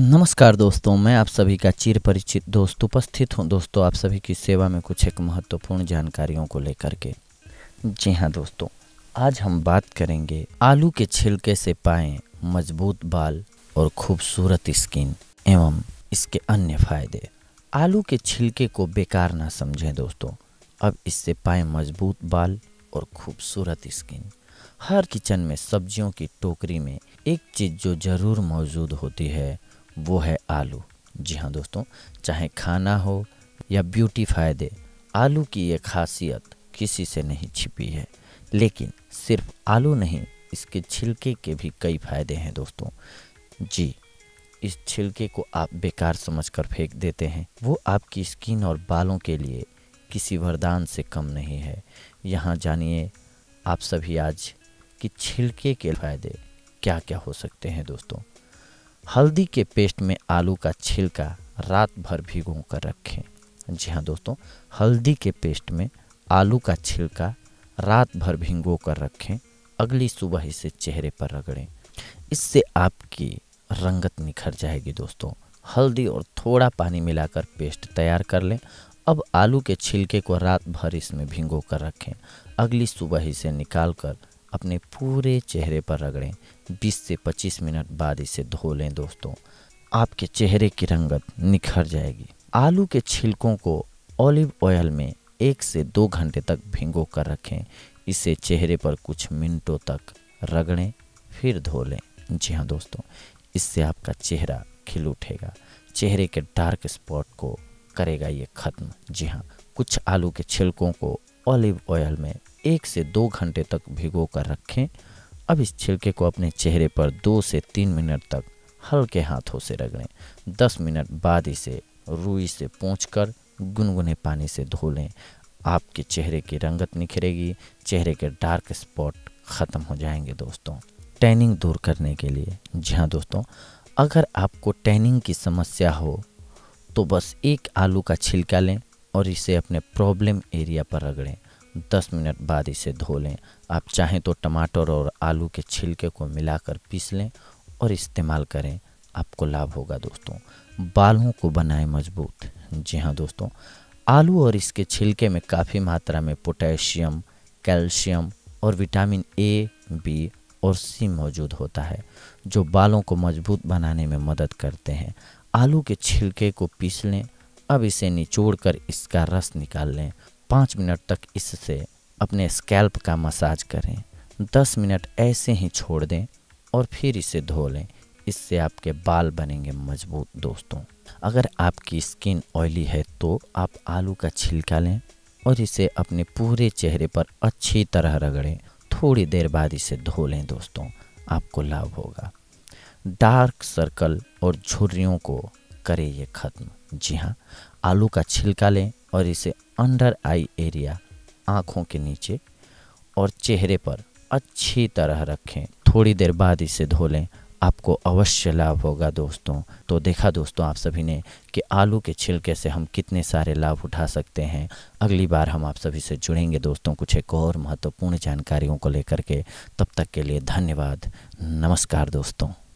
नमस्कार दोस्तों मैं आप सभी का चिर परिचित दोस्त उपस्थित हूँ दोस्तों आप सभी की सेवा में कुछ एक महत्वपूर्ण जानकारियों को लेकर के जी हाँ दोस्तों आज हम बात करेंगे आलू के छिलके से पाए मजबूत बाल और खूबसूरत स्किन एवं इसके अन्य फायदे आलू के छिलके को बेकार ना समझें दोस्तों अब इससे पाए मजबूत बाल और खूबसूरत स्किन हर किचन में सब्जियों की टोकरी में एक चीज़ जो ज़रूर मौजूद होती है वो है आलू जी हाँ दोस्तों चाहे खाना हो या ब्यूटी फ़ायदे आलू की ये खासियत किसी से नहीं छिपी है लेकिन सिर्फ आलू नहीं इसके छिलके के भी कई फ़ायदे हैं दोस्तों जी इस छिलके को आप बेकार समझकर फेंक देते हैं वो आपकी स्किन और बालों के लिए किसी वरदान से कम नहीं है यहाँ जानिए आप सभी आज कि छिलके के फ़ायदे क्या क्या हो सकते हैं दोस्तों हल्दी के पेस्ट में आलू का छिलका रात भर भिगो कर रखें जी हाँ दोस्तों हल्दी के पेस्ट में आलू का छिलका रात भर भिगो कर रखें अगली सुबह इसे चेहरे पर रगड़ें इससे आपकी रंगत निखर जाएगी दोस्तों हल्दी और थोड़ा पानी मिलाकर पेस्ट तैयार कर लें अब आलू के छिलके को रात भर इसमें भिंगो कर रखें अगली सुबह इसे निकाल कर अपने पूरे चेहरे पर रगड़ें 20 से 25 मिनट बाद इसे धो लें दोस्तों आपके चेहरे की रंगत निखर जाएगी आलू के छिलकों को ऑलिव ऑयल में एक से दो घंटे तक भिंगो कर रखें इसे चेहरे पर कुछ मिनटों तक रगड़ें फिर धो लें जी हाँ दोस्तों इससे आपका चेहरा खिल उठेगा चेहरे के डार्क स्पॉट को करेगा ये ख़त्म जी हाँ कुछ आलू के छिलकों को ऑलिव ऑयल में एक से दो घंटे तक भिगो कर रखें अब इस छिलके को अपने चेहरे पर दो से तीन मिनट तक हल्के हाथों से रगड़ें दस मिनट बाद इसे रुई से पहुँच कर गुनगुने पानी से धो लें आपके चेहरे की रंगत निखरेगी चेहरे के डार्क स्पॉट ख़त्म हो जाएंगे दोस्तों टैनिंग दूर करने के लिए जी हाँ दोस्तों अगर आपको टैनिंग की समस्या हो तो बस एक आलू का छिलका लें और इसे अपने प्रॉब्लम एरिया पर रगड़ें 10 मिनट बाद इसे धो लें आप चाहें तो टमाटर और आलू के छिलके को मिलाकर पीस लें और इस्तेमाल करें आपको लाभ होगा दोस्तों बालों को बनाएं मजबूत जी हाँ दोस्तों आलू और इसके छिलके में काफ़ी मात्रा में पोटेशियम कैल्शियम और विटामिन ए बी और सी मौजूद होता है जो बालों को मजबूत बनाने में मदद करते हैं आलू के छिलके को पीस लें अब इसे निचोड़ कर इसका रस निकाल लें पाँच मिनट तक इससे अपने स्कैल्प का मसाज करें दस मिनट ऐसे ही छोड़ दें और फिर इसे धो लें इससे आपके बाल बनेंगे मजबूत दोस्तों अगर आपकी स्किन ऑयली है तो आप आलू का छिलका लें और इसे अपने पूरे चेहरे पर अच्छी तरह रगड़ें थोड़ी देर बाद इसे धो लें दोस्तों आपको लाभ होगा डार्क सर्कल और झुर्रियों को करें ये खत्म जी हाँ आलू का छिलका लें और इसे अंडर आई एरिया आँखों के नीचे और चेहरे पर अच्छी तरह रखें थोड़ी देर बाद इसे धो लें आपको अवश्य लाभ होगा दोस्तों तो देखा दोस्तों आप सभी ने कि आलू के छिलके से हम कितने सारे लाभ उठा सकते हैं अगली बार हम आप सभी से जुड़ेंगे दोस्तों कुछ एक और महत्वपूर्ण जानकारियों को लेकर के तब तक के लिए धन्यवाद नमस्कार दोस्तों